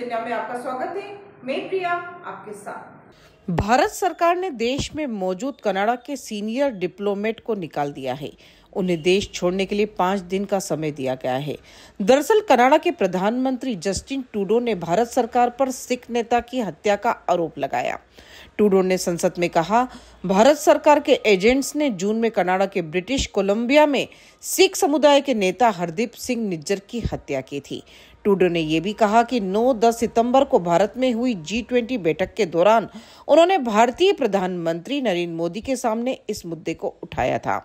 India में आपका स्वागत है मैं प्रिया आपके साथ भारत सरकार ने देश में मौजूद कनाडा के सीनियर डिप्लोमेट को निकाल दिया है उन्हें देश छोड़ने के लिए पांच दिन का समय दिया गया है दरअसल कनाडा के प्रधानमंत्री जस्टिन टूडो ने भारत सरकार पर सिख नेता की हत्या का आरोप लगाया टूडो ने संसद में कहा भारत सरकार के एजेंट्स ने जून में कनाडा के ब्रिटिश कोलंबिया में सिख समुदाय के नेता हरदीप सिंह निज्जर की हत्या की थी टूडो ने यह भी कहा कि 9-10 सितंबर को भारत में हुई जी ट्वेंटी बैठक के दौरान उन्होंने भारतीय प्रधानमंत्री नरेंद्र मोदी के सामने इस मुद्दे को उठाया था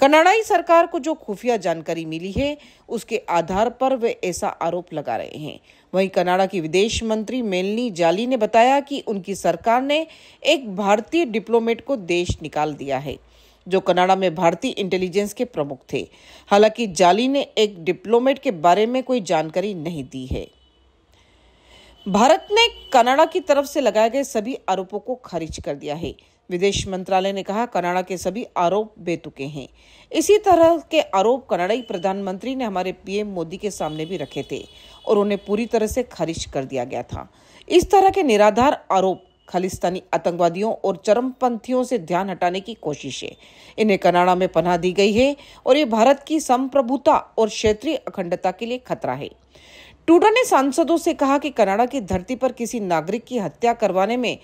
कनाडाई सरकार को जो खुफिया जानकारी मिली है उसके आधार पर वे ऐसा आरोप लगा रहे हैं वहीं कनाडा की विदेश मंत्री मेलनी जाली ने बताया कि उनकी सरकार ने एक भारतीय डिप्लोमेट को देश निकाल दिया है जो कनाडा में भारतीय इंटेलिजेंस के प्रमुख थे हालांकि जाली ने एक डिप्लोमेट के बारे में कोई जानकारी नहीं दी है भारत ने कनाडा की तरफ से लगाए गए सभी आरोपों को खारिज कर दिया है विदेश मंत्रालय ने कहा कनाडा के सभी आरोप बेतुके हैं इसी तरह के आरोप कनाडाई प्रधानमंत्री ने हमारे पीएम मोदी के सामने भी रखे थे और उन्हें पूरी तरह से खारिज कर दिया गया था इस तरह के निराधार आरोप खालिस्तानी आतंकवादियों और चरमपंथियों से ध्यान हटाने की कोशिश है इन्हें कनाडा में पनाह दी गई है और ये भारत की संप्रभुता और क्षेत्रीय अखंडता के लिए खतरा है टूडा ने सांसदों से कहा कि कनाडा की धरती पर किसी नागरिक की हत्या करवाने में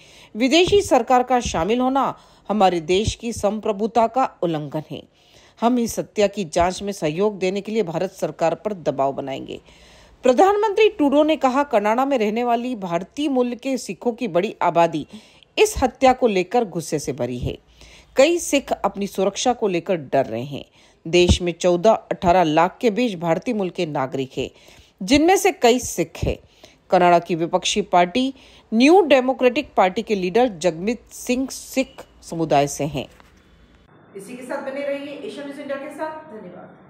विदेशी सरकार का शामिल होना हमारे देश की संप्रभुता का उल्लंघन है हम इस हत्या की जांच में सहयोग देने के लिए भारत सरकार पर दबाव बनाएंगे प्रधानमंत्री टूडो ने कहा कनाडा में रहने वाली भारतीय मूल के सिखों की बड़ी आबादी इस हत्या को लेकर गुस्से से भरी है कई सिख अपनी सुरक्षा को लेकर डर रहे हैं देश में 14-18 लाख के बीच भारतीय मूल के नागरिक हैं जिनमें से कई सिख हैं कनाडा की विपक्षी पार्टी न्यू डेमोक्रेटिक पार्टी के लीडर जगमीत सिंह सिख समुदाय से हैं इसी के साथ बने रहिए एशिया न्यूज इंडिया के साथ धन्यवाद